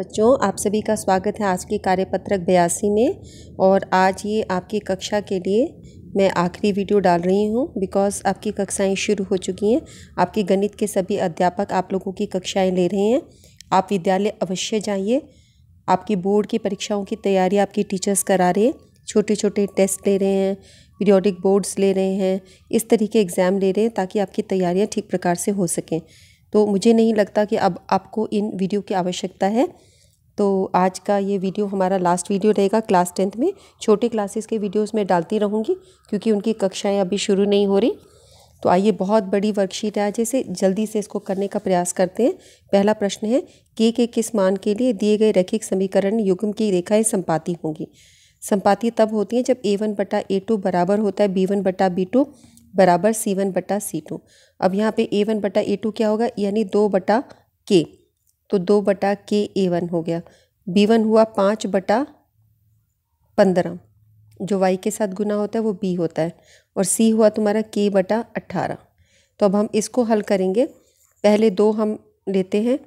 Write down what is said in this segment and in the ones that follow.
बच्चों आप सभी का स्वागत है आज की कार्यपत्रक बयासी में और आज ये आपकी कक्षा के लिए मैं आखिरी वीडियो डाल रही हूँ बिकॉज़ आपकी कक्षाएं शुरू हो चुकी हैं आपके गणित के सभी अध्यापक आप लोगों की कक्षाएं ले रहे हैं आप विद्यालय अवश्य जाइए आपकी बोर्ड की परीक्षाओं की तैयारी आपकी टीचर्स करा रहे हैं छोटे छोटे टेस्ट ले रहे हैं पीरियोडिक बोर्ड्स ले रहे हैं इस तरीके एग्ज़ाम ले रहे हैं ताकि आपकी तैयारियाँ ठीक प्रकार से हो सकें तो मुझे नहीं लगता कि अब आपको इन वीडियो की आवश्यकता है तो आज का ये वीडियो हमारा लास्ट वीडियो रहेगा क्लास टेंथ में छोटे क्लासेस के वीडियोस में डालती रहूँगी क्योंकि उनकी कक्षाएं अभी शुरू नहीं हो रही तो आइए बहुत बड़ी वर्कशीट है आज इसे जल्दी से इसको करने का प्रयास करते हैं पहला प्रश्न है के के किस मान के लिए दिए गए रैखिक समीकरण युग्म की रेखाएँ संपाती होंगी संपाती तब होती हैं जब ए वन बटा ए टू बराबर होता है बी वन बटा बी टू बराबर सी वन बटा सी टू अब यहाँ पे ए वन बटा ए टू क्या होगा यानी दो बटा के तो दो बटा के ए वन हो गया बी वन हुआ पाँच बटा पंद्रह जो वाई के साथ गुना होता है वो बी होता है और सी हुआ तुम्हारा के बटा अट्ठारह तो अब हम इसको हल करेंगे पहले दो हम लेते हैं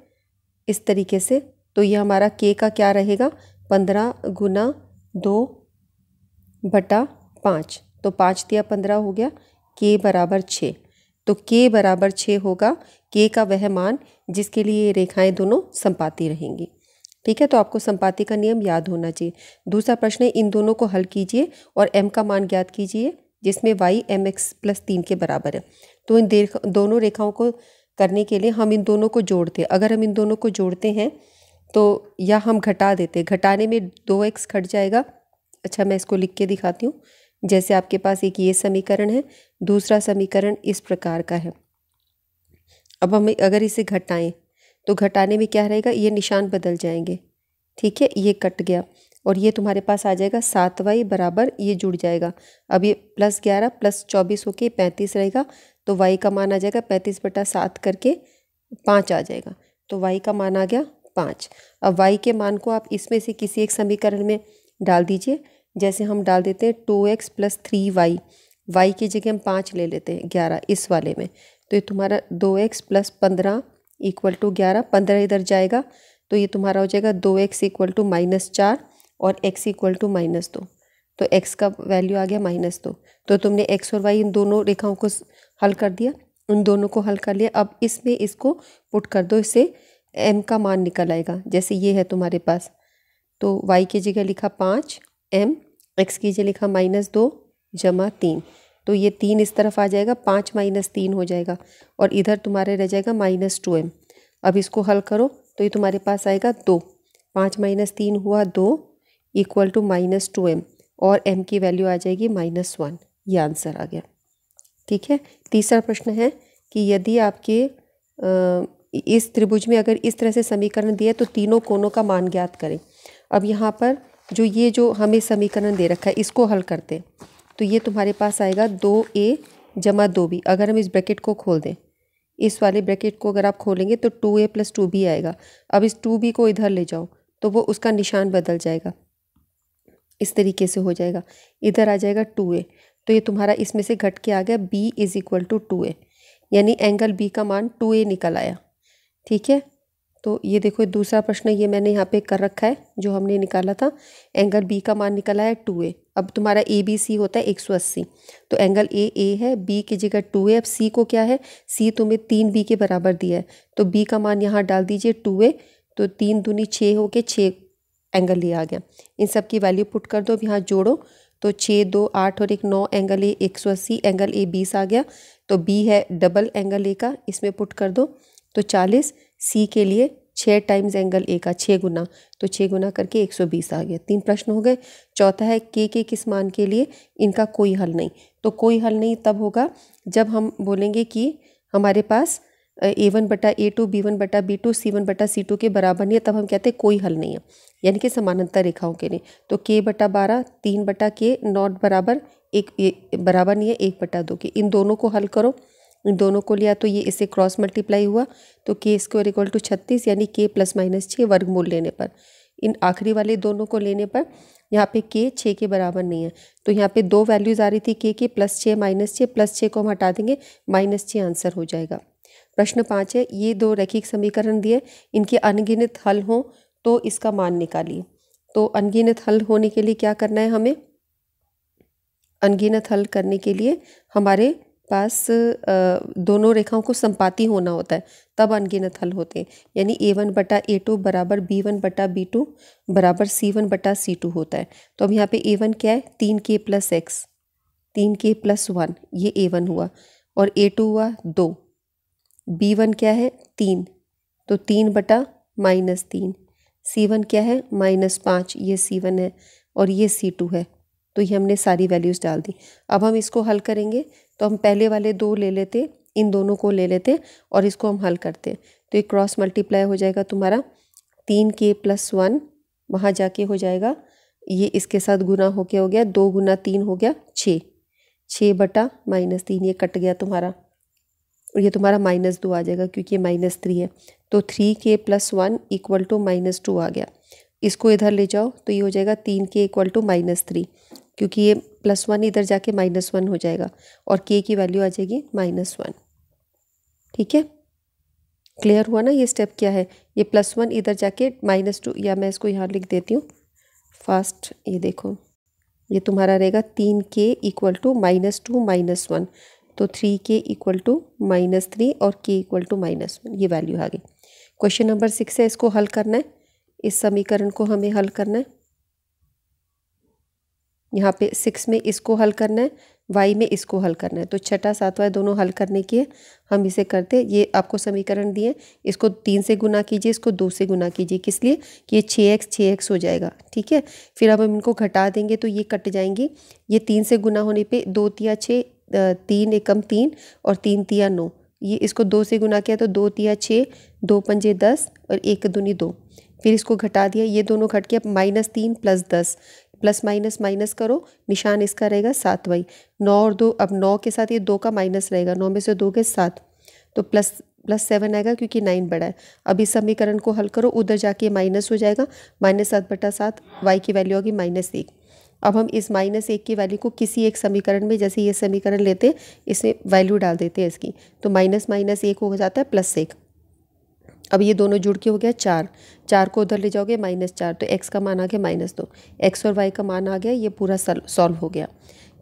इस तरीके से तो ये हमारा के का क्या रहेगा पंद्रह गुना दो बटा पाँच तो पाँच दिया पंद्रह हो गया के बराबर छः तो के बराबर छः होगा के का वह मान जिसके लिए ये रेखाएं दोनों संपाती रहेंगी ठीक है तो आपको संपाति का नियम याद होना चाहिए दूसरा प्रश्न है इन दोनों को हल कीजिए और एम का मान ज्ञात कीजिए जिसमें वाई एम एक्स प्लस तीन के बराबर है तो इन देख दोनों रेखाओं को करने के लिए हम इन दोनों को जोड़ते हैं अगर हम इन दोनों को जोड़ते हैं तो या हम घटा देते घटाने में दो एक्स घट जाएगा अच्छा मैं इसको लिख के दिखाती हूँ जैसे आपके पास एक ये समीकरण है दूसरा समीकरण इस प्रकार का है अब हम अगर इसे घटाएं तो घटाने में क्या रहेगा ये निशान बदल जाएंगे ठीक है ये कट गया और ये तुम्हारे पास आ जाएगा सात वाई बराबर ये जुड़ जाएगा अब ये प्लस ग्यारह प्लस चौबीस होके पैंतीस रहेगा तो वाई का मान आ जाएगा पैंतीस बटा सात करके पाँच आ जाएगा तो वाई का मान आ गया पाँच अब वाई के मान को आप इसमें से किसी एक समीकरण में डाल दीजिए जैसे हम डाल देते हैं two x plus three Y Y की जगह हम पाँच ले लेते हैं ग्यारह इस वाले में तो ये तुम्हारा दो एक्स प्लस पंद्रह इक्वल टू ग्यारह पंद्रह इधर जाएगा तो ये तुम्हारा हो जाएगा दो एक्स इक्वल टू माइनस चार और एक्स इक्वल टू माइनस दो तो एक्स का वैल्यू आ गया माइनस दो तो तुमने एक्स और वाई इन दोनों रेखाओं को हल कर दिया उन दोनों को हल कर लिया अब इसमें इसको पुट कर दो इससे एम का मान निकल आएगा जैसे ये है तुम्हारे पास तो वाई की जगह लिखा पाँच एम एक्स कीजिए लिखा माइनस दो जमा तीन तो ये तीन इस तरफ आ जाएगा पाँच माइनस तीन हो जाएगा और इधर तुम्हारे रह जाएगा माइनस टू एम अब इसको हल करो तो ये तुम्हारे पास आएगा दो पाँच माइनस तीन हुआ दो equal to minus two M और एम की वैल्यू आ जाएगी माइनस वन ये आंसर आ गया ठीक है तीसरा प्रश्न है कि यदि आपके इस त्रिभुज में अगर इस तरह से समीकरण दिया तो तीनों कोनों का मान ज्ञात करें अब यहाँ पर जो ये जो हमें समीकरण दे रखा है इसको हल करते तो ये तुम्हारे पास आएगा दो ए जमा दो बी अगर हम इस ब्रैकेट को खोल दें इस वाले ब्रैकेट को अगर आप खोलेंगे तो two A plus two B आएगा अब इस टू बी को इधर ले जाओ तो वो उसका निशान बदल जाएगा इस तरीके से हो जाएगा इधर आ जाएगा टू ए तो ये तुम्हारा इसमें से घट के आ गया B is equal to two A यानी एंगल बी का मान टू ए निकल आया ठीक है तो ये देखो दूसरा प्रश्न ये मैंने यहाँ पे कर रखा है जो हमने निकाला था एंगल बी का मान निकाला है टू ए अब तुम्हारा ए बी सी होता है एक सौ अस्सी तो एंगल ए ए है बी की जगह टू ए अब सी को क्या है सी तुम्हें तीन बी के बराबर दिया है तो बी का मान यहाँ डाल दीजिए टू ए तो तीन दूनी छः हो के छः एंगल ये आ गया इन सब की वैल्यू पुट कर दो अब यहाँ जोड़ो तो छः दो आठ और एक नौ एंगल ए एक सौ अस्सी एंगल ए बीस आ गया तो बी है डबल एंगल ए का इसमें पुट कर दो तो चालीस सी के लिए छः टाइम्स एंगल ए का छः गुना तो छः गुना करके एक सौ बीस आ गया तीन प्रश्न हो गए चौथा है के के किस मान के लिए इनका कोई हल नहीं तो कोई हल नहीं तब होगा जब हम बोलेंगे कि हमारे पास ए वन बटा ए टू बी वन बटा बी टू सी वन बटा सी टू के बराबर नहीं है तब हम कहते हैं कोई हल नहीं है यानी कि समानांतर रेखाओं के लिए तो के बटा बारह तीन बटा के नॉट बराबर एक बराबर नहीं है एक बटा दो के इन दोनों को हल करो इन दोनों को लिया तो ये इसे क्रॉस मल्टीप्लाई हुआ तो के स्क्वायर इक्वल टू छत्तीस यानी के प्लस माइनस छः वर्गमूल लेने पर इन आखिरी वाले दोनों को लेने पर यहाँ पे के छः के बराबर नहीं है तो यहाँ पे दो वैल्यूज़ आ रही थी के के प्लस छः माइनस छः प्लस छः को हम हटा देंगे माइनस छः आंसर हो जाएगा प्रश्न पाँच है ये दो रैखिक समीकरण दिए इनके अनगिनत हल हों तो इसका मान निकालिए तो अनगिनत हल होने के लिए क्या करना है हमें अनगिनत हल करने के लिए हमारे पास दोनों रेखाओं को संपाति होना होता है तब अनगिनत हल होते हैं यानी ए वन बटा ए टू बराबर बी वन बटा बी टू बराबर सी वन बटा सी टू होता है तो अब यहाँ पे ए वन क्या है तीन के प्लस एक्स तीन के प्लस वन ये ए वन हुआ और ए टू हुआ दो बी वन क्या है तीन तो तीन बटा माइनस तीन सी वन क्या है माइनस पाँच ये सी वन है और ये सी टू है तो ये हमने सारी वैल्यूज़ डाल दी अब हम इसको हल करेंगे तो हम पहले वाले दो ले लेते इन दोनों को ले लेते और इसको हम हल करते तो ये क्रॉस मल्टीप्लाई हो जाएगा तुम्हारा तीन के प्लस वन वहाँ जाके हो जाएगा ये इसके साथ गुना हो के हो गया दो गुना तीन हो गया छः छः बटा माइनस तीन ये कट गया तुम्हारा ये तुम्हारा माइनस दो आ जाएगा क्योंकि ये माइनस थ्री है तो three K plus one equal to minus two आ गया इसको इधर ले जाओ तो ये हो जाएगा तीन के इक्वल टू माइनस थ्री क्योंकि ये प्लस वन इधर जाके माइनस वन हो जाएगा और के की वैल्यू आ जाएगी माइनस वन ठीक है क्लियर हुआ ना ये स्टेप क्या है ये प्लस वन इधर जाके माइनस टू या मैं इसको यहाँ लिख देती हूँ फास्ट ये देखो ये तुम्हारा रहेगा तीन के equal to minus two minus one तो three K equal to minus three और K equal to minus one ये वैल्यू आ गई क्वेश्चन नंबर सिक्स है इसको हल करना है इस समीकरण को हमें हल करना है यहाँ पे सिक्स में इसको हल करना है वाई में इसको हल करना है तो छठा सातवा दोनों हल करने के हम इसे करते ये आपको समीकरण दिए इसको तीन से गुना कीजिए इसको दो से गुना कीजिए किस लिए कि ये छः एक्स छः एक्स हो जाएगा ठीक है फिर अब हम इनको घटा देंगे तो ये कट जाएंगी ये तीन से गुना होने पे दो तिया छः तीन एकम तीन और तीन तिया नौ ये इसको दो से गुना किया तो दो तिया छः दो पंजे दस और एक दुनी दो फिर इसको घटा दिया ये दोनों घट के अब माइनस तीन प्लस दस प्लस माइनस माइनस करो निशान इसका रहेगा सात वाई नौ और दो अब नौ के साथ ये दो का माइनस रहेगा नौ में से दो के सात तो प्लस प्लस सेवन आएगा क्योंकि नाइन बड़ा है अब इस समीकरण को हल करो उधर जाके माइनस हो जाएगा माइनस सात बटा सात वाई की वैल्यू होगी माइनस एक अब हम इस माइनस एक की वैल्यू को किसी एक समीकरण में जैसे ये समीकरण लेते हैं इसमें वैल्यू डाल देते हैं इसकी तो माइनस माइनस एक हो जाता है प्लस एक अब ये दोनों जुड़ के हो गया चार चार को उधर ले जाओगे माइनस चार तो एक्स का मान आ गया माइनस दो एक्स और वाई का मान आ गया ये पूरा सॉल्व हो गया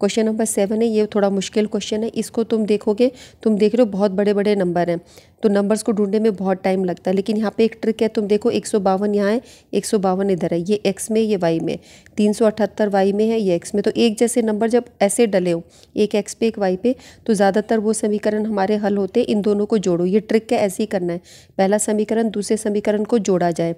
क्वेश्चन नंबर सेवन है ये थोड़ा मुश्किल क्वेश्चन है इसको तुम देखोगे तुम देख रहे हो बहुत बड़े बड़े नंबर हैं तो नंबर्स को ढूंढने में बहुत टाइम लगता है लेकिन यहाँ पे एक ट्रिक है तुम देखो एक सौ बावन यहाँ है एक सौ बावन इधर है ये एक्स में ये वाई में तीन सौ अठहत्तर वाई में है ये एक्स में तो एक जैसे नंबर जब ऐसे डले हो एक एक्स पे एक वाई पे तो ज़्यादातर वो समीकरण हमारे हल होते हैं इन दोनों को जोड़ो ये ट्रिक है ऐसे ही करना है पहला समीकरण दूसरे समीकरण को जोड़ा जाए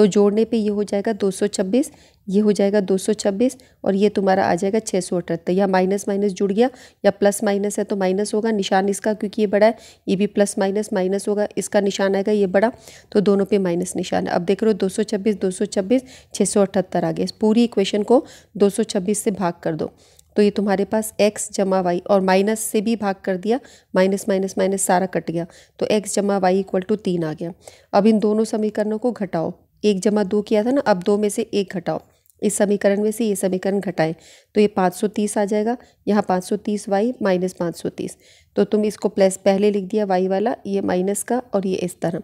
तो जोड़ने पे ये हो जाएगा 226 ये हो जाएगा 226 और ये तुम्हारा आ जाएगा छः सौ अठहत्तर या माइनस माइनस जुड़ गया या प्लस माइनस है तो माइनस होगा निशान इसका क्योंकि ये बड़ा है ये भी प्लस माइनस माइनस होगा इसका निशान आएगा ये बड़ा तो दोनों पे माइनस निशान है अब देख रहे हो दो सौ छब्बीस दो सौ छब्बीस छः सौ अठहत्तर आ गया इस पूरी इक्वेशन को दो सौ छब्बीस से भाग कर दो तो ये तुम्हारे पास x जमा वाई और माइनस से भी भाग कर दिया माइनस माइनस माइनस सारा कट गया तो x जमा वाई इक्वल टू तीन आ गया अब इन दोनों समीकरणों को घटाओ एक जमा दो किया था ना अब दो में से एक घटाओ इस समीकरण में से ये समीकरण घटाएं तो ये 530 आ जाएगा यहाँ 530 वाई माइनस पाँच तो तुम इसको प्लस पहले लिख दिया वाई वाला ये माइनस का और ये इस तरह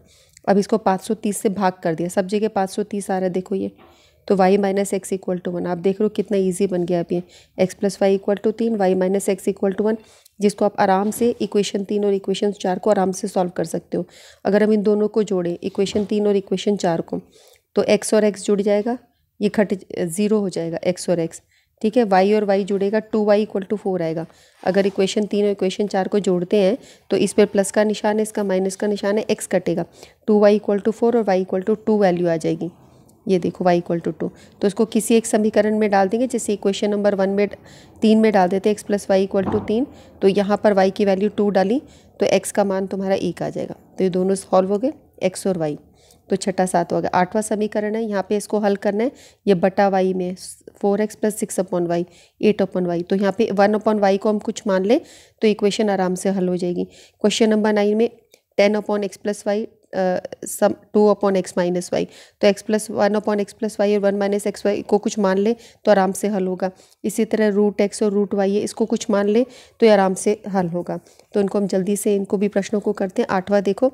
अब इसको 530 से भाग कर दिया सब जगह 530 आ रहा है देखो ये तो Y minus X equal to one आप देख रहे हो कितना ईजी बन गया अब ये x plus Y equal to तीन Y minus X equal to one जिसको आप आराम से इक्वेशन तीन और इक्वेशन चार को आराम से सॉल्व कर सकते हो अगर हम इन दोनों को जोड़ें इक्वेशन तीन और इक्वेशन चार को तो एक्स और एक्स जुड़ जाएगा ये खट ज़ीरो हो जाएगा एक्स और एक्स ठीक है वाई और वाई जुड़ेगा two Y equal to four आएगा अगर इक्वेशन तीन और इक्वेशन चार को जोड़ते हैं तो इस पर प्लस का निशान है इसका माइनस का निशान है एक्स कटेगा two Y equal to four और Y equal to two value आ जाएगी ये देखो वाई इक्वल टू टू तो इसको किसी एक समीकरण में डाल देंगे जैसे इक्वेशन नंबर वन में तीन में डाल देते X plus Y equal to तीन तो यहाँ पर वाई की वैल्यू टू डाली तो एक्स का मान तुम्हारा एक आ जाएगा तो ये दोनों सॉल्व हो गए एक्स और वाई तो छठा सात हो गया आठवां समीकरण है यहाँ पे इसको हल करना है ये बटा वाई में four X plus six upon Y eight upon Y तो यहाँ पे वन अपॉन वाई को हम कुछ मान लें तो इक्वेशन आराम से हल हो जाएगी क्वेश्चन नंबर नाइन में ten upon x plus Y sum two upon x minus Y तो X plus one upon x plus Y और वन माइनस एक्स वाई को कुछ मान लें तो आराम से हल होगा इसी तरह रूट एक्स और रूट वाई है इसको कुछ मान लें तो आराम से हल होगा तो इनको हम जल्दी से इनको भी प्रश्नों को करते हैं आठवां देखो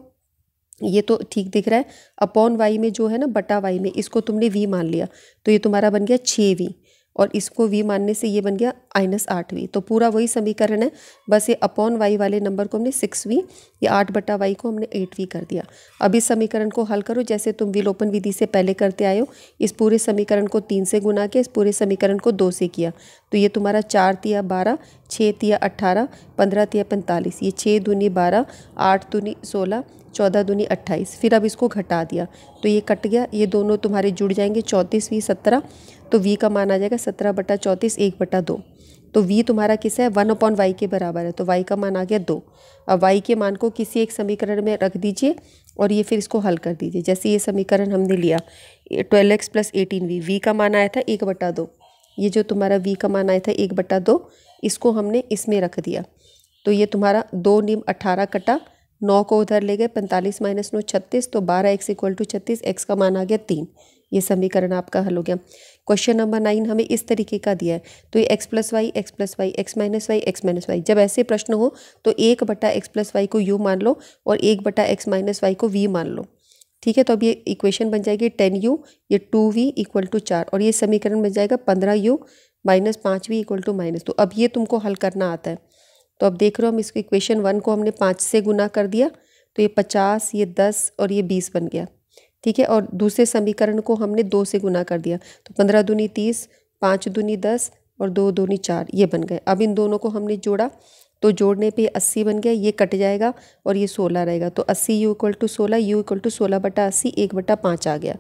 ये तो ठीक दिख रहा है अपॉन वाई में जो है ना बटा वाई में इसको तुमने वी मान लिया तो ये तुम्हारा बन गया छः वी और इसको वी मानने से ये बन गया माइनस आठ वी तो पूरा वही समीकरण है बस ये अपॉन वाई वाले नंबर को हमने सिक्स वी या आठ बटा वाई को हमने एट वी कर दिया अब इस समीकरण को हल करो जैसे तुम विलोपन विधि से पहले करते आए हो इस पूरे समीकरण को तीन से गुना के इस पूरे समीकरण को दो से किया तो ये तुम्हारा चार तिया बारह छः तिया अट्ठारह पंद्रह तिया पैंतालीस ये छः दूनी बारह आठ दूनी सोलह चौदह दूनी अट्ठाईस फिर अब इसको घटा दिया तो ये कट गया ये दोनों तुम्हारे जुड़ जाएंगे चौंतीस वी सत्रह तो वी का मान आ जाएगा सत्रह बटा चौंतीस एक बटा दो तो वी तुम्हारा किस है वन अपॉन वाई के बराबर है तो वाई का मान आ गया दो अब वाई के मान को किसी एक समीकरण में रख दीजिए और ये फिर इसको हल कर दीजिए जैसे ये समीकरण हमने लिया twelve x plus eighteen v v का मान आया था एक बटा दो ये जो तुम्हारा वी का मान आया था एक बटा दो इसको हमने इसमें रख दिया तो ये तुम्हारा दो नीम अट्ठारह कटा नौ को उधर ले गए पैंतालीस माइनस नौ छत्तीस तो बारह एक्स इक्वल टू छत्तीस एक्स का मान आ गया तीन ये समीकरण आपका हल हो गया क्वेश्चन नंबर नाइन हमें इस तरीके का दिया है तो ये x plus y x plus y x minus y x minus y जब ऐसे प्रश्न हो तो एक बटा एक्स प्लस वाई को यू मान लो और एक बटा एक्स माइनस वाई को वी मान लो ठीक है तो अब ये इक्वेशन बन जाएगी टेन यू ये टू वी इक्वल टू चार और ये समीकरण बन जाएगा पंद्रह यू माइनस पाँच वी इक्वल टू माइनस तो अब ये तुमको हल करना आता है तो अब देख रहे हो हम इसको इक्वेशन वन को हमने पाँच से गुना कर दिया तो ये पचास ये दस और ये बीस बन गया ठीक है और दूसरे समीकरण को हमने दो से गुना कर दिया तो पंद्रह दूनी तीस पाँच दूनी दस और दो दूनी चार ये बन गए अब इन दोनों को हमने जोड़ा तो जोड़ने पे अस्सी बन गया ये कट जाएगा और ये सोलह रहेगा तो अस्सी यू इक्वल टू सोलह यू इक्वल टू सोलह बटा अस्सी एक बटा पाँच आ गया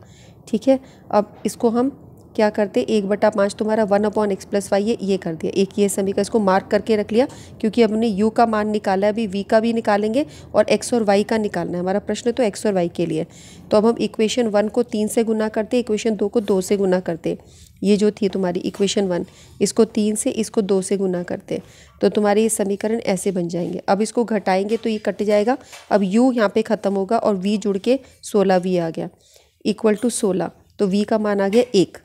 ठीक है अब इसको हम क्या करते एक बटा पाँच तुम्हारा one upon x plus y है ये कर दिया एक ये समीकरण इसको मार्क करके रख लिया क्योंकि हमने यू का मान निकाला है अभी वी का भी निकालेंगे और एक्स और वाई का निकालना है हमारा प्रश्न तो एक्स और वाई के लिए तो अब हम इक्वेशन वन को तीन से गुना करते इक्वेशन दो को दो से गुना करते ये जो थी तुम्हारी इक्वेशन वन इसको तीन से इसको दो से गुना करते तो तुम्हारे ये समीकरण ऐसे बन जाएंगे अब इसको घटाएंगे तो ये कट जाएगा अब यू यहाँ पे ख़त्म होगा और वी जुड़ के सोलह वी आ गया इक्वल टू सोलह तो वी का मान आ गया एक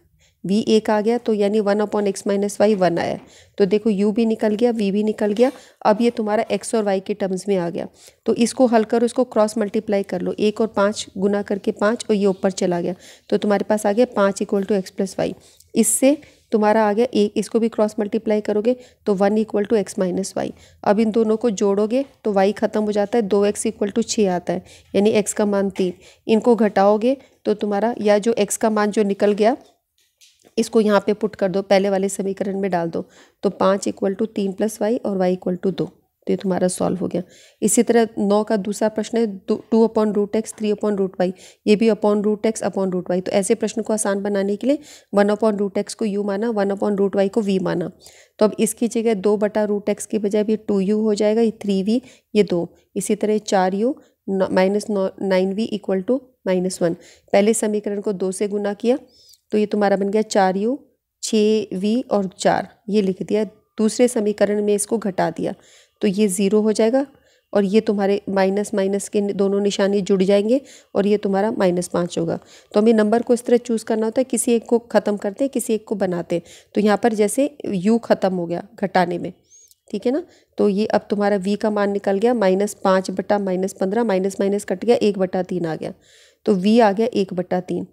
वी एक आ गया तो यानी one upon x minus y one आया तो देखो यू भी निकल गया वी भी निकल गया अब ये तुम्हारा एक्स और वाई के टर्म्स में आ गया तो इसको हल कर उसको क्रॉस मल्टीप्लाई कर लो एक और पाँच गुना करके पाँच और ये ऊपर चला गया तो तुम्हारे पास आ गया पाँच equal to x plus y इससे तुम्हारा आ गया एक इसको भी क्रॉस मल्टीप्लाई करोगे तो one equal to x minus y अब इन दोनों को जोड़ोगे तो वाई ख़त्म हो जाता है दो एक्स इक्वल टू छः आता है यानी एक्स का मान तीन इनको घटाओगे तो तुम्हारा या जो एक्स का मान जो निकल गया इसको यहाँ पे पुट कर दो पहले वाले समीकरण में डाल दो तो पाँच इक्वल टू तीन प्लस वाई और वाई इक्वल टू दो तो ये तुम्हारा सॉल्व हो गया इसी तरह नौ का दूसरा प्रश्न है two upon root x three upon root y ये भी upon root x upon root y तो ऐसे प्रश्न को आसान बनाने के लिए वन अपॉन रूट एक्स को यू माना वन अपॉन रूट वाई को वी माना तो अब इसकी जगह दो बटा रूट एक्स की बजाय ये टू यू हो जाएगा ये थ्री वी ये दो इसी तरह चार u minus nine v equal to minus one पहले समीकरण को दो से गुना किया तो ये तुम्हारा बन गया चार यू छः वी और चार ये लिख दिया दूसरे समीकरण में इसको घटा दिया तो ये ज़ीरो हो जाएगा और ये तुम्हारे माइनस माइनस के दोनों निशाने जुड़ जाएंगे और ये तुम्हारा माइनस पाँच होगा तो हमें नंबर को इस तरह चूज़ करना होता है किसी एक को ख़त्म करते हैं किसी एक को बनाते हैं तो यहाँ पर जैसे यू ख़त्म हो गया घटाने में ठीक है ना तो ये अब तुम्हारा वी का मान निकल गया माइनस पाँच बटा माइनस पंद्रह माइनस माइनस कट गया एक बटा तीन आ गया तो वी आ गया एक बटा तीन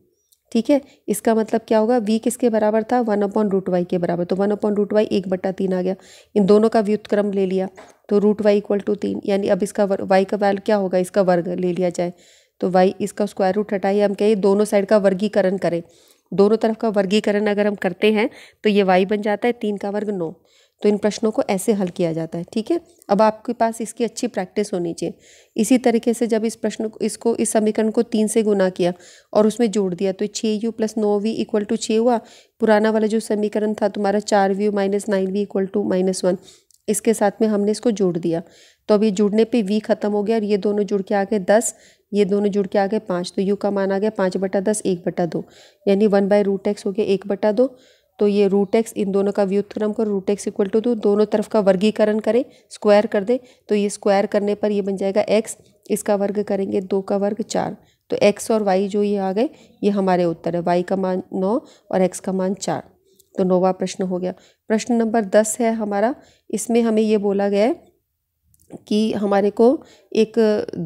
ठीक है इसका मतलब क्या होगा वी किसके बराबर था वन अपॉन रूट वाई के बराबर तो वन अपॉन रूट वाई एक बट्टा तीन आ गया इन दोनों का व्युतक्रम ले लिया तो रूट वाई इक्वल टू तीन यानी अब इसका वाई का वैल्यू क्या होगा इसका वर्ग ले लिया जाए तो वाई इसका स्क्वायर रूट हटाइए हम कहिए दोनों साइड का वर्गीकरण करें दोनों तरफ का वर्गीकरण अगर हम करते हैं तो ये वाई बन जाता है तीन का वर्ग नौ तो इन प्रश्नों को ऐसे हल किया जाता है ठीक है अब आपके पास इसकी अच्छी प्रैक्टिस होनी चाहिए इसी तरीके से जब इस प्रश्न को इसको इस समीकरण को तीन से गुना किया और उसमें जोड़ दिया तो छः यू प्लस नौ वी इक्वल टू छः हुआ पुराना वाला जो समीकरण था तुम्हारा चार v minus nine v equal to minus one इसके साथ में हमने इसको जोड़ दिया तो अब ये जुड़ने पर वी खत्म हो गया और ये दोनों जुड़ के आ गए दस ये दोनों जुड़ के आ गए पाँच तो यू का मान आ गया पाँच बटा दस एक बटा दो यानी वन बाय रूट एक्स हो गया एक बटा दो तो ये रूट एक्स इन दोनों का व्युत्क्रम कर root x equal to two दोनों तरफ का वर्गीकरण करें स्क्वायर कर दें तो ये स्क्वायर करने पर ये बन जाएगा एक्स इसका वर्ग करेंगे दो का वर्ग चार तो एक्स और वाई जो ये आ गए ये हमारे उत्तर है वाई का मान नौ और एक्स का मान चार तो नौवा प्रश्न हो गया प्रश्न नंबर दस है हमारा इसमें हमें ये बोला गया है कि हमारे को एक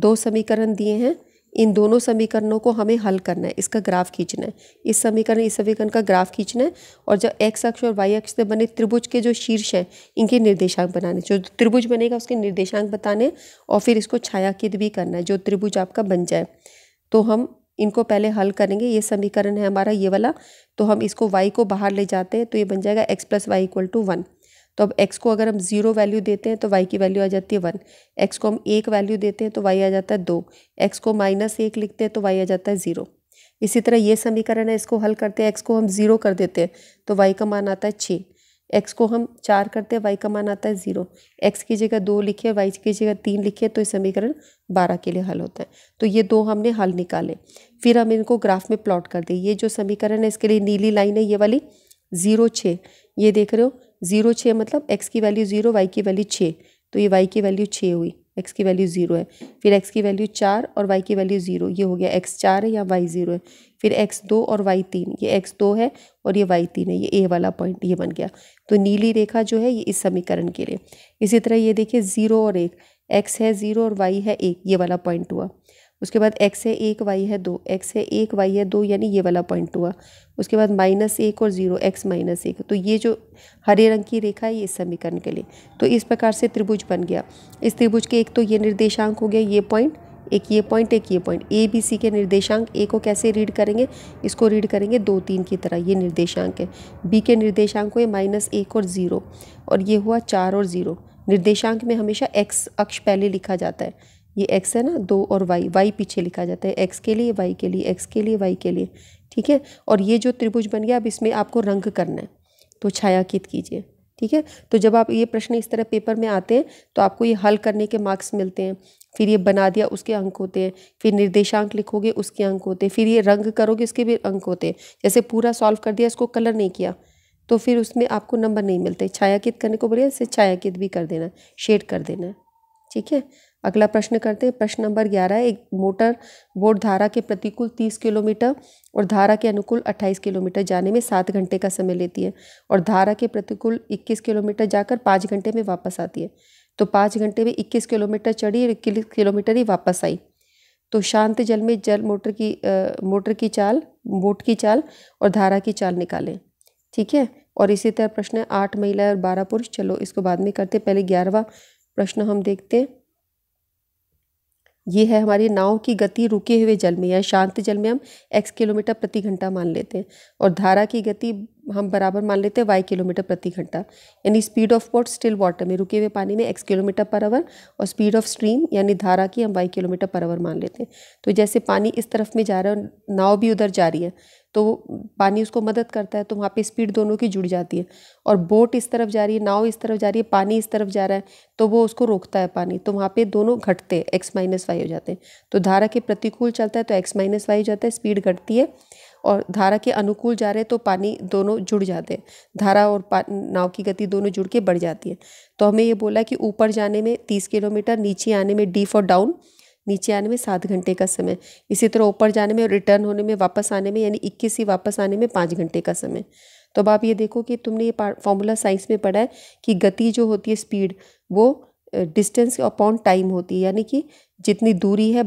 दो समीकरण दिए हैं इन दोनों समीकरणों को हमें हल करना है इसका ग्राफ खींचना है इस समीकरण इस समीकरण का ग्राफ खींचना है और जब एक्स अक्ष और वाई अक्ष से बने त्रिभुज के जो शीर्ष हैं इनके निर्देशांक बनाने जो त्रिभुज बनेगा उसके निर्देशांक बताने और फिर इसको छायाकित भी करना है जो त्रिभुज आपका बन जाए तो हम इनको पहले हल करेंगे ये समीकरण है हमारा ये वाला तो हम इसको वाई को बाहर ले जाते हैं तो ये बन जाएगा x plus Y equal to one तो अब एक्स को अगर हम ज़ीरो वैल्यू देते हैं तो वाई की वैल्यू आ जाती है वन एक्स को हम एक वैल्यू देते हैं तो वाई आ जाता है दो एक्स को माइनस एक लिखते हैं तो वाई आ जाता है ज़ीरो इसी तरह ये समीकरण है इसको हल करते हैं एक्स को हम ज़ीरो कर देते हैं तो वाई का मान आता है छः एक्स को हम चार करते हैं वाई का मान आता है ज़ीरो एक्स की जगह दो लिखे वाई की जगह तीन लिखे तो ये समीकरण बारह के लिए हल होता है तो ये दो हमने हल निकाले फिर हम इनको ग्राफ में प्लॉट कर दिए ये जो समीकरण है इसके लिए नीली लाइन है ये वाली ज़ीरो छः ये देख रहे हो ज़ीरो छः मतलब एक्स की वैल्यू ज़ीरो वाई की वैल्यू छः तो ये वाई की वैल्यू छः हुई एक्स की वैल्यू ज़ीरो है फिर एक्स की वैल्यू चार और वाई की वैल्यू ज़ीरो ये हो गया एक्स चार है या वाई ज़ीरो है फिर एक्स दो और वाई तीन ये एक्स दो है और ये वाई तीन है ये ए वाला पॉइंट ये बन गया तो नीली रेखा जो है ये इस समीकरण के लिए इसी तरह ये देखिए ज़ीरो और एक एक्स है ज़ीरो और वाई है एक ये वाला पॉइंट हुआ उसके बाद एक्स है एक वाई है दो एक्स है एक वाई है दो यानी ये वाला पॉइंट हुआ उसके बाद माइनस एक और ज़ीरो एक्स माइनस एक तो ये जो हरे रंग की रेखा है ये समीकरण के लिए तो इस प्रकार से त्रिभुज बन गया इस त्रिभुज के एक तो ये निर्देशांक हो गया ये पॉइंट एक ये पॉइंट एक ये पॉइंट ए बी सी के निर्देशांक ए को कैसे रीड करेंगे इसको रीड करेंगे दो तीन की तरह ये निर्देशांक है बी के निर्देशांक हुए माइनस एक और ज़ीरो और ये हुआ चार और ज़ीरो निर्देशांक में हमेशा एक्स अक्ष पहले लिखा जाता है ये एक्स है ना दो और वाई वाई पीछे लिखा जाता है एक्स के लिए वाई के लिए एक्स के लिए वाई के लिए ठीक है और ये जो त्रिभुज बन गया अब इसमें आपको रंग करना है तो छायांकित कीजिए ठीक है तो जब आप ये प्रश्न इस तरह पेपर में आते हैं तो आपको ये हल करने के मार्क्स मिलते हैं फिर ये बना दिया उसके अंक होते हैं फिर निर्देशांक लिखोगे उसके अंक होते हैं फिर ये रंग करोगे उसके भी अंक होते हैं जैसे पूरा सॉल्व कर दिया इसको कलर नहीं किया तो फिर उसमें आपको नंबर नहीं मिलते छायांकित करने को बढ़िया इसे छायांकित भी कर देना शेड कर देना ठीक है अगला प्रश्न करते हैं प्रश्न नंबर ग्यारह एक मोटर बोट धारा के प्रतिकूल तीस किलोमीटर और धारा के अनुकूल अट्ठाईस किलोमीटर जाने में सात घंटे का समय लेती है और धारा के प्रतिकूल इक्कीस किलोमीटर जाकर पाँच घंटे में वापस आती है तो पाँच घंटे में इक्कीस किलोमीटर चढ़ी और इक्कीस किलोमीटर ही वापस आई तो शांत जल में जल मोटर की आ, मोटर की चाल बोट की चाल और धारा की चाल निकालें ठीक है और इसी तरह प्रश्न है आठ महिला और बारह पुरुष चलो इसको बाद में करते पहले ग्यारहवा प्रश्न हम देखते हैं ये है हमारी नाव की गति रुके हुए जल में या शांत जल में हम एक्स किलोमीटर प्रति घंटा मान लेते हैं और धारा की गति हम बराबर मान लेते हैं y किलोमीटर प्रति घंटा यानी speed of boat still water में रुके हुए पानी में एक्स किलोमीटर पर आवर और स्पीड ऑफ स्ट्रीम यानी धारा की हम y किलोमीटर पर आवर मान लेते हैं तो जैसे पानी इस तरफ में जा रहा है और नाव भी उधर जा रही है तो पानी उसको मदद करता है तो वहाँ पे स्पीड दोनों की जुड़ जाती है और बोट इस तरफ जा रही है नाव इस तरफ जा रही है पानी इस तरफ जा रहा है तो वो उसको रोकता है पानी तो वहाँ पे दोनों घटते हैं एक्स माइनस वाई हो जाते हैं तो धारा के प्रतिकूल चलता है तो एक्स माइनस वाई हो जाता है स्पीड घटती है और धारा के अनुकूल जा रहे हैं तो पानी दोनों जुड़ जाते हैं धारा और नाव की गति दोनों जुड़ के बढ़ जाती है तो हमें ये बोला कि ऊपर जाने में तीस किलोमीटर नीचे आने में डी फॉर डाउन नीचे आने में सात घंटे का समय इसी तरह ऊपर जाने में और रिटर्न होने में वापस आने में यानी इक्कीस ही वापस आने में पाँच घंटे का समय तो अब आप ये देखो कि तुमने ये फॉर्मूला साइंस में पढ़ा है कि गति जो होती है स्पीड वो डिस्टेंस अपॉन टाइम होती है यानी कि जितनी दूरी है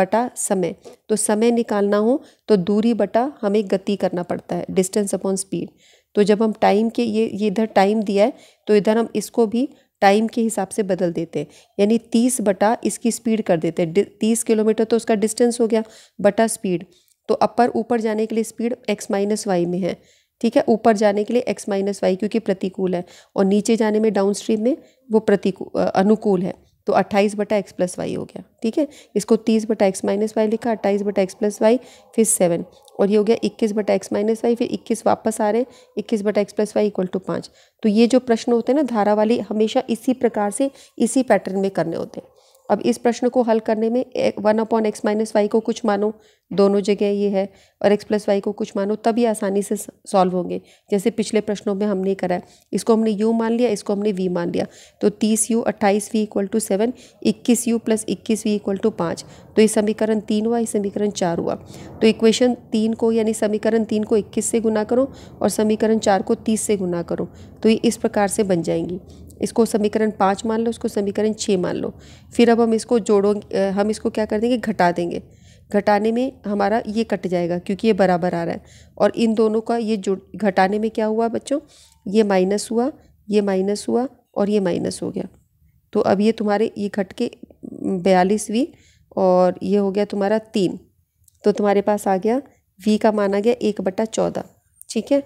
बटा समय तो समय निकालना हो तो दूरी बटा हमें गति करना पड़ता है डिस्टेंस अपॉन स्पीड तो जब हम टाइम के ये ये इधर टाइम दिया है तो इधर हम इसको भी टाइम के हिसाब से बदल देते हैं यानी तीस बटा इसकी स्पीड कर देते हैं तीस किलोमीटर तो उसका डिस्टेंस हो गया बटा स्पीड तो अपर ऊपर जाने के लिए स्पीड एक्स माइनस वाई में है ठीक है ऊपर जाने के लिए एक्स माइनस वाई क्योंकि प्रतिकूल है और नीचे जाने में डाउन स्ट्रीम में वो प्रतिकूल अनुकूल है तो 28 बटा एक्स प्लस वाई हो गया ठीक है इसको 30 बटा एक्स माइनस वाई लिखा 28 बटा एक्स प्लस वाई फिर 7 और ये हो गया 21 बटा एक्स माइनस वाई फिर 21 वापस आ रहे हैं 21 बटा x plus Y equal to पाँच तो ये जो प्रश्न होते हैं ना धारा वाली हमेशा इसी प्रकार से इसी पैटर्न में करने होते हैं अब इस प्रश्न को हल करने में one upon x minus y को कुछ मानो दोनों जगह ये है और एक्स प्लस वाई को कुछ मानो तभी आसानी से सॉल्व होंगे जैसे पिछले प्रश्नों में हमने करा है इसको हमने यू मान लिया इसको हमने वी मान लिया तो तीस यू अट्ठाईस वी इक्वल टू सेवन इक्कीस यू प्लस इक्कीस वी इक्वल टू पाँच तो ये समीकरण तीन हुआ ये समीकरण चार हुआ तो इक्वेशन तीन को यानी समीकरण तीन को इक्कीस से गुना करो और समीकरण चार को तीस से गुना करो तो ये इस प्रकार से बन जाएंगी इसको समीकरण पाँच मान लो इसको समीकरण छः मान लो फिर अब हम इसको जोड़ोगे हम इसको क्या कर देंगे घटा देंगे घटाने में हमारा ये कट जाएगा क्योंकि ये बराबर आ रहा है और इन दोनों का ये जो घटाने में क्या हुआ बच्चों ये माइनस हुआ ये माइनस हुआ और ये माइनस हो गया तो अब ये तुम्हारे ये घट के बयालीसवीं और ये हो गया तुम्हारा तीन तो तुम्हारे पास आ गया वी का माना गया एक बटा चौदह ठीक है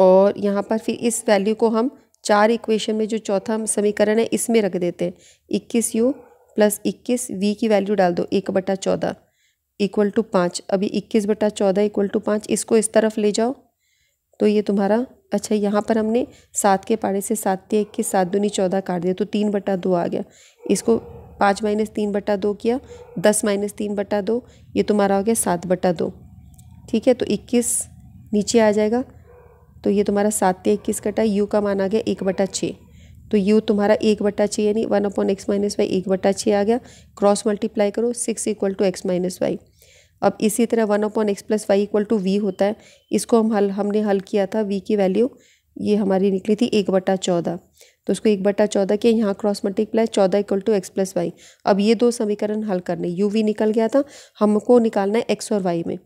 और यहाँ पर फिर इस वैल्यू को हम चार इक्वेशन में जो चौथा समीकरण है इसमें रख देते हैं इक्कीस यू प्लस इक्कीस वी की वैल्यू डाल दो एक बटा चौदह इक्वल टू पाँच अभी इक्कीस बटा चौदह इक्वल टू पाँच इसको इस तरफ ले जाओ तो ये तुम्हारा अच्छा यहाँ पर हमने सात के पारे से सात या इक्कीस सात दूनी चौदह काट दिया तो तीन बटा दो आ गया इसको पाँच माइनस तीन बटा दो किया दस माइनस तीन बटा दो ये तुम्हारा हो गया सात बटा दो ठीक है तो इक्कीस नीचे आ जाएगा तो ये तुम्हारा सात या इक्कीस कटा यू का मान आ गया एक बटा छः तो यू तुम्हारा एक बटा छः यानी one upon x minus y एक बटा छः आ गया क्रॉस मल्टीप्लाई करो six equal to x minus y अब इसी तरह one upon x plus Y equal to v होता है इसको हम हल हमने हल किया था वी की वैल्यू ये हमारी निकली थी एक बटा चौदह तो उसको एक बटा चौदह के यहाँ क्रॉस मल्टीप्लाई चौदह equal to x plus y अब ये दो समीकरण हल करने यू वी निकल गया था हमको निकालना है एक्स और वाई में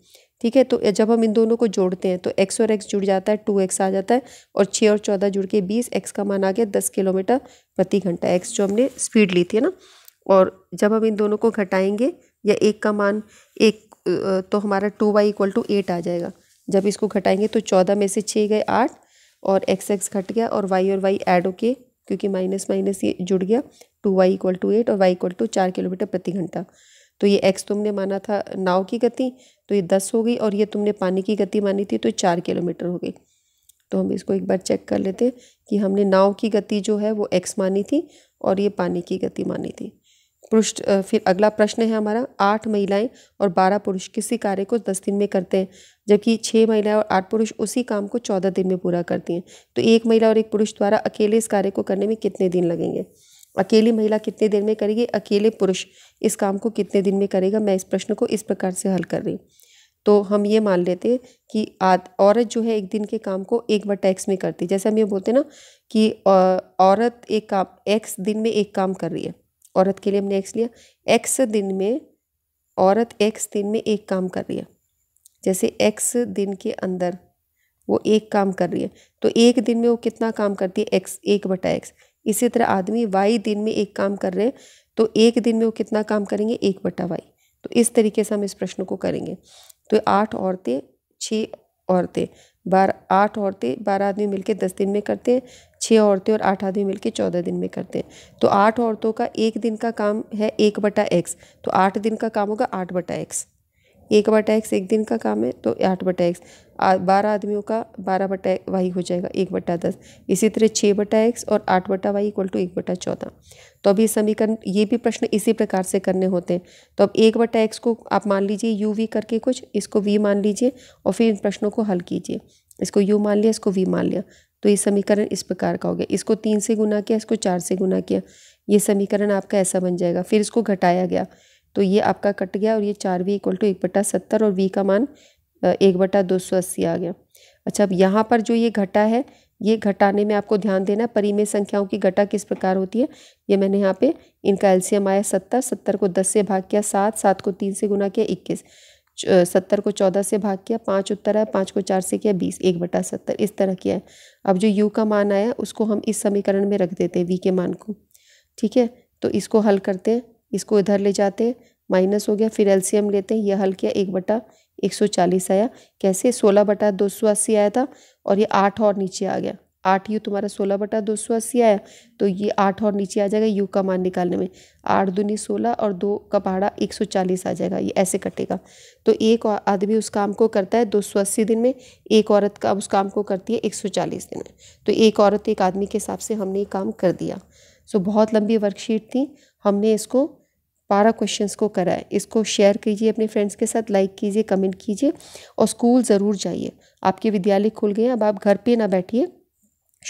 ठीक है तो जब हम इन दोनों को जोड़ते हैं तो एक्स और एक्स जुड़ जाता है टू एक्स आ जाता है और छः और चौदह जुड़ के बीस एक्स का मान आ गया दस किलोमीटर प्रति घंटा एक्स जो हमने स्पीड ली थी ना और जब हम इन दोनों को घटाएंगे या एक का मान एक तो हमारा two Y equal to eight आ जाएगा जब इसको घटाएंगे तो चौदह में से छः गए आठ और एक्स एक्स घट गया और वाई और वाई ऐड होके क्योंकि माइनस माइनस ये जुड़ गया two Y equal to eight और वाई इक्वल टू चार किलोमीटर प्रति घंटा तो ये एक्स तुमने माना था नाव की गति तो ये दस हो गई और ये तुमने पानी की गति मानी थी तो चार किलोमीटर हो गई तो हम इसको एक बार चेक कर लेते हैं कि हमने नाव की गति जो है वो एक्स मानी थी और ये पानी की गति मानी थी पृष्ठ फिर अगला प्रश्न है हमारा आठ महिलाएं और बारह पुरुष किसी कार्य को दस दिन में करते हैं जबकि छः महिलाएं और आठ पुरुष उसी काम को चौदह दिन में पूरा करती हैं तो एक महिला और एक पुरुष द्वारा अकेले इस कार्य को करने में कितने दिन लगेंगे अकेली महिला कितने देर में करेगी अकेले पुरुष इस काम को कितने दिन में करेगा मैं इस प्रश्न को इस प्रकार से हल कर रही हूँ तो हम ये मान लेते कि आद औरत जो है एक दिन के काम को एक बार टैक्स में करती जैसे हम ये बोलते ना कि औरत एक काम एक्स दिन में एक काम कर रही है औरत के लिए हमने एक्स लिया एक्स दिन में औरत एक्स दिन में एक काम कर रही है जैसे एक्स दिन के अंदर वो एक काम कर रही है तो एक दिन में वो कितना काम करती है एक्स एक बटा एक्स इसी तरह आदमी वाई दिन में एक काम कर रहे हैं तो एक दिन में वो कितना काम करेंगे एक बटा वाई तो इस तरीके से हम इस प्रश्न को करेंगे तो आठ औरतें छः औरतें बारह आठ औरतें बारह आदमी मिलकर दस दिन में करते हैं छः औरतें और आठ आदमी मिलकर चौदह दिन में करते हैं तो आठ औरतों का एक दिन का काम है एक बटा एक्स तो आठ दिन का काम होगा आठ बटा एक्स एक बटा एक्स एक दिन का काम है तो आठ बटा एक्स बारह आदमियों का बारह बटा वाई हो जाएगा एक बटा दस इसी तरह छः बटा एक्स और आठ बटा वाई इक्वल टू एक बटा चौदह तो अभी समीकरण ये भी प्रश्न इसी प्रकार से करने होते हैं तो अब एक बटा एक्स को आप मान लीजिए यू वी करके कुछ इसको वी मान लीजिए और फिर इन प्रश्नों को हल कीजिए इसको यू मान लिया इसको वी मान लिया तो ये समीकरण इस प्रकार का हो गया इसको तीन से गुना किया इसको चार से गुना किया ये समीकरण आपका ऐसा बन जाएगा फिर इसको घटाया गया तो ये आपका कट गया और ये चार वी इक्वल टू एक बटा सत्तर और वी का मान एक बटा दो सौ अस्सी आ गया अच्छा अब यहाँ पर जो ये घटा है ये घटाने में आपको ध्यान देना परिमेय संख्याओं की घटा किस प्रकार होती है ये मैंने यहाँ पे इनका एल्सियम आया सत्तर सत्तर को दस से भाग किया सात सात को तीन से गुना किया इक्कीस सत्तर को चौदह से भाग किया पाँच उत्तर आया पाँच को चार से किया बीस एक बटा सत्तर इस तरह किया है अब जो यू का मान आया उसको हम इस समीकरण में रख देते हैं वी के मान को ठीक है तो इसको हल करते हैं इसको इधर ले जाते माइनस हो गया फिर एलसीएम लेते हैं यह हल किया एक बटा एक सौ चालीस आया कैसे सोलह बटा दो सौ अस्सी आया था और ये आठ और नीचे आ गया आठ यू तुम्हारा सोलह बटा दो सौ अस्सी आया तो ये आठ और नीचे आ जाएगा यू का मान निकालने में आठ दूनी सोलह और दो का भाड़ा एक सौ चालीस आ जाएगा ये ऐसे कटेगा तो एक आदमी उस काम को करता है दो सौ अस्सी दिन में एक औरत का उस काम को करती है एक सौ चालीस दिन में तो एक औरत एक आदमी के हिसाब से हमने ये काम कर दिया सो बहुत लंबी वर्कशीट थी हमने इसको बारह क्वेश्चंस को करा है इसको शेयर कीजिए अपने फ्रेंड्स के साथ लाइक कीजिए कमेंट कीजिए और स्कूल ज़रूर जाइए आपके विद्यालय खुल गए अब आप घर पे ना बैठिए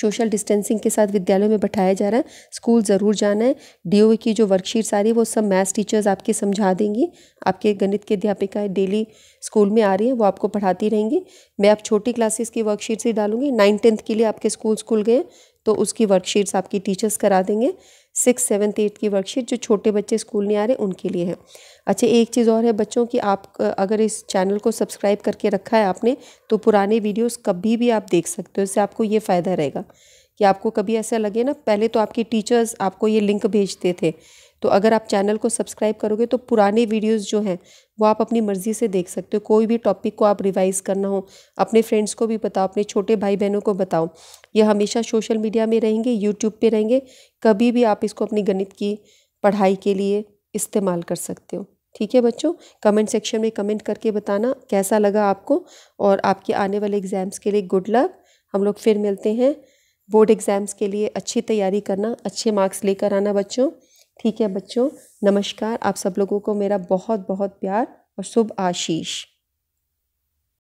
सोशल डिस्टेंसिंग के साथ विद्यालयों में बैठाया जा रहा है स्कूल ज़रूर जाना है डी की जो वर्कशीट सारी वो सब मैथ्स टीचर्स आपके समझा देंगी आपके गणित की अध्यापिकाएँ डेली स्कूल में आ रही हैं वो आपको पढ़ाती रहेंगी मैं आप छोटी क्लासेस की वर्कशीट्स ही डालूंगी नाइन टेंथ के लिए आपके स्कूल्स खुल गए तो उसकी वर्कशीट्स आपकी टीचर्स करा देंगे सिक्स सेवन्थ एट्थ की वर्कशीट जो छोटे बच्चे स्कूल नहीं आ रहे उनके लिए है अच्छा एक चीज़ और है बच्चों की आप अगर इस चैनल को सब्सक्राइब करके रखा है आपने तो पुराने वीडियोस कभी भी आप देख सकते हो इससे आपको ये फ़ायदा रहेगा कि आपको कभी ऐसा लगे ना पहले तो आपके टीचर्स आपको ये लिंक भेजते थे तो अगर आप चैनल को सब्सक्राइब करोगे तो पुराने वीडियोस जो हैं वो आप अपनी मर्ज़ी से देख सकते हो कोई भी टॉपिक को आप रिवाइज़ करना हो अपने फ्रेंड्स को भी बताओ अपने छोटे भाई बहनों को बताओ यह हमेशा सोशल मीडिया में रहेंगे यूट्यूब पे रहेंगे कभी भी आप इसको अपनी गणित की पढ़ाई के लिए इस्तेमाल कर सकते हो ठीक है बच्चों कमेंट सेक्शन में कमेंट करके बताना कैसा लगा आपको और आपके आने वाले एग्ज़ाम्स के लिए गुड लक हम लोग फिर मिलते हैं बोर्ड एग्ज़ाम्स के लिए अच्छी तैयारी करना अच्छे मार्क्स लेकर आना बच्चों ठीक है बच्चों नमस्कार आप सब लोगों को मेरा बहुत बहुत प्यार और शुभ आशीष